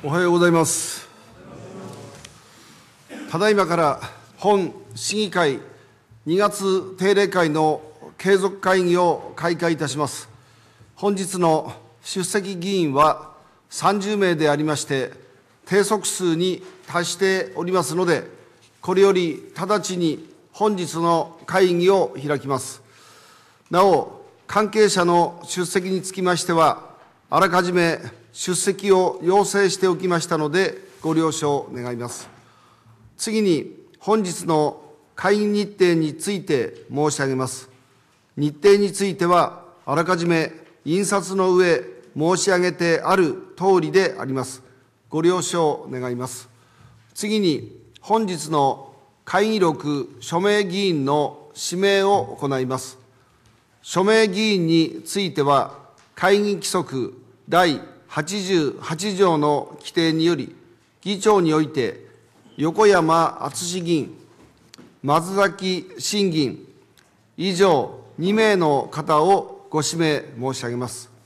おはようございますただいまから本市議会2月定例会の継続会議を開会いたします本日の出席議員は30名でありまして定則数に達しておりますのでこれより直ちに本日の会議を開きますなお関係者の出席につきましてはあらかじめ出席を要請しておきましたので、ご了承願います。次に、本日の会議日程について申し上げます。日程については、あらかじめ印刷の上、申し上げてある通りであります。ご了承願います。次に、本日の会議録署名議員の指名を行います。署名議員については、会議規則第88条の規定により、議長において、横山敦議員、松崎審議員、以上2名の方をご指名申し上げます。